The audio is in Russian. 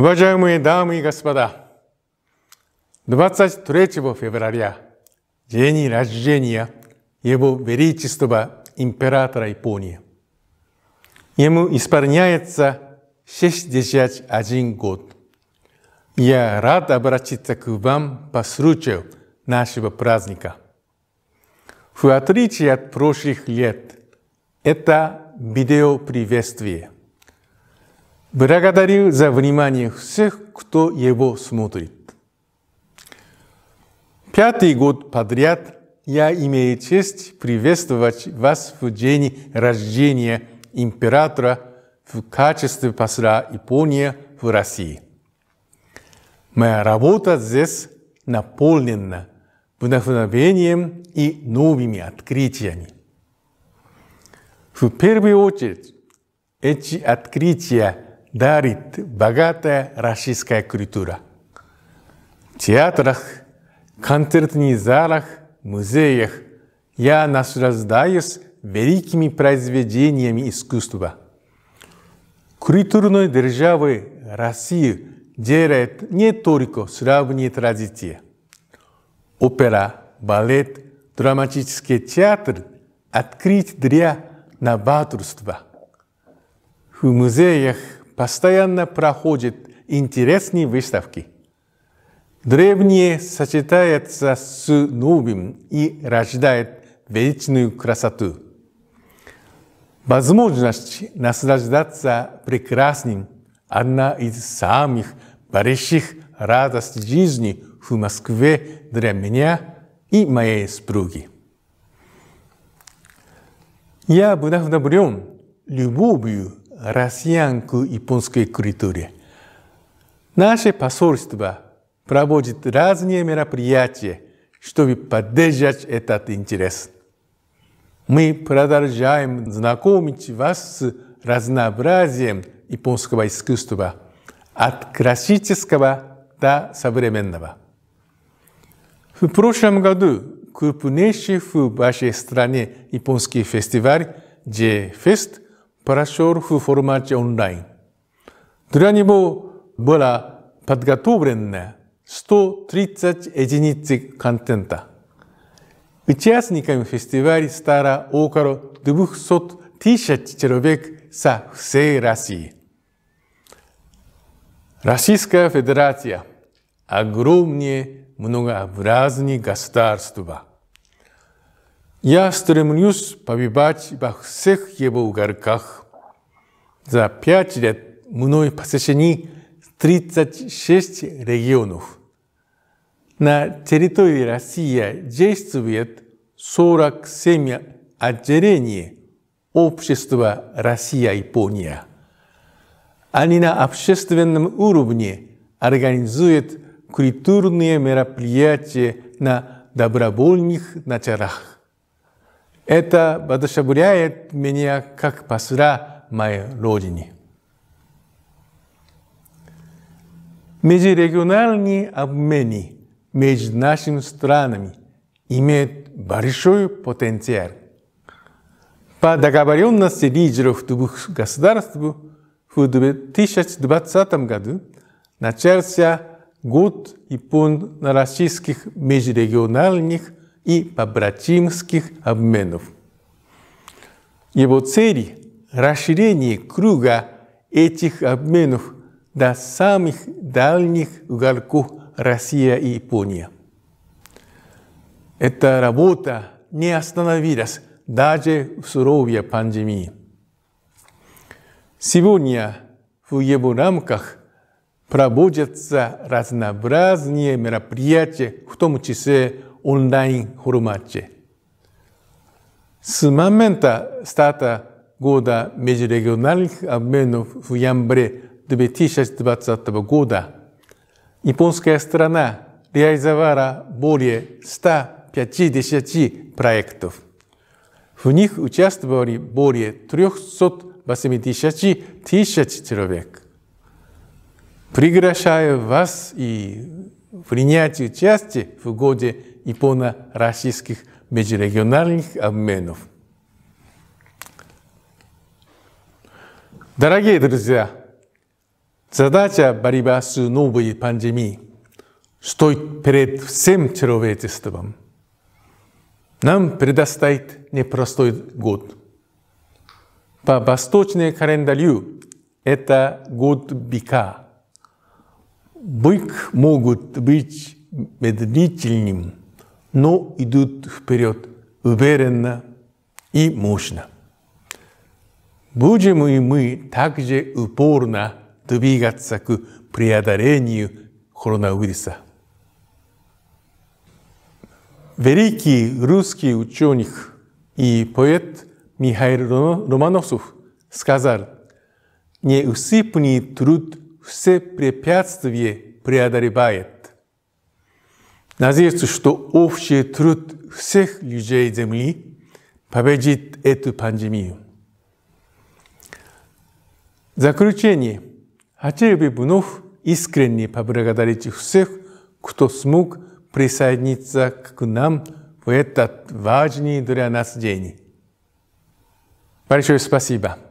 Уважаемые дамы и господа, 23 февраля, день рождения Его Величества императора Японии. Ему исполняется 61 год. Я рад обратиться к вам по случаю нашего праздника. В отличие от прошлых лет, это видео приветствие – Благодарю за внимание всех, кто его смотрит. Пятый год подряд я имею честь приветствовать вас в день рождения императора в качестве посла Японии в России. Моя работа здесь наполнена вдохновением и новыми открытиями. В первую очередь эти открытия – дарит богатая российская культура. В театрах, концертных залах, музеях я наслаждаюсь великими произведениями искусства. Культурной державы России делает не только славные традиции. Опера, балет, драматический театр открыть для новаторства. В музеях постоянно проходят интересные выставки. Древнее сочетается с новым и рождает вечную красоту. Возможность наслаждаться прекрасным – одна из самых больших радостей жизни в Москве для меня и моей супруги. Я вдохновлен любовью россиян к японской культуре. Наше посольство проводит разные мероприятия, чтобы поддержать этот интерес. Мы продолжаем знакомить вас с разнообразием японского искусства от классического до современного. В прошлом году крупнейший в вашей стране японский фестиваль J-Fest – Прошел формате онлайн. Для него было подготовлено 130 единиц контента. Участниками фестиваля стара около 200 тысяч человек со всей России. Российская Федерация – огромнее многообразные государства – я стремлюсь побивать во всех его уголках. За пять лет мной посещены 36 регионов. На территории России действует 47 отделений общества Россия-Япония. Они на общественном уровне организуют культурные мероприятия на добровольных началах. Это воодушевляет меня как посла моей родине. Межрегиональные обмены между нашими странами имеют большой потенциал. По договоренности лидеров двух государств в 2020 году начался год японо-российских межрегиональных и побратимских обменов. Его цель – расширение круга этих обменов до самых дальних уголков Россия и Япония. Эта работа не остановилась даже в суровье пандемии. Сегодня в его рамках проводятся разнообразные мероприятия, в том числе オンラインフォルマッチェ。スマメンタスタータ года межрегиональных обменов в январе 2020 года японская страна реализовала более 150 проектов. В них участвовали более 380 тысяч человек. Приглашаю вас и принять участие в годе японо-российских межрегиональных обменов. Дорогие друзья, задача борьбы с новой пандемией стоит перед всем человечеством. Нам предоставит непростой год. По восточному календарю это год быка. Бык могут быть медлительным – но идут вперед уверенно и мощно. Будем и мы также упорно двигаться к преодолению коронавируса. Великий русский ученый и поэт Михаил Романосов сказал, «Неусыпный труд все препятствия преодолевает». Надеюсь, что общий труд всех людей Земли победит эту пандемию. В заключение хотел бы вновь искренне поблагодарить всех, кто смог присоединиться к нам в этот важный для нас день. Большое спасибо.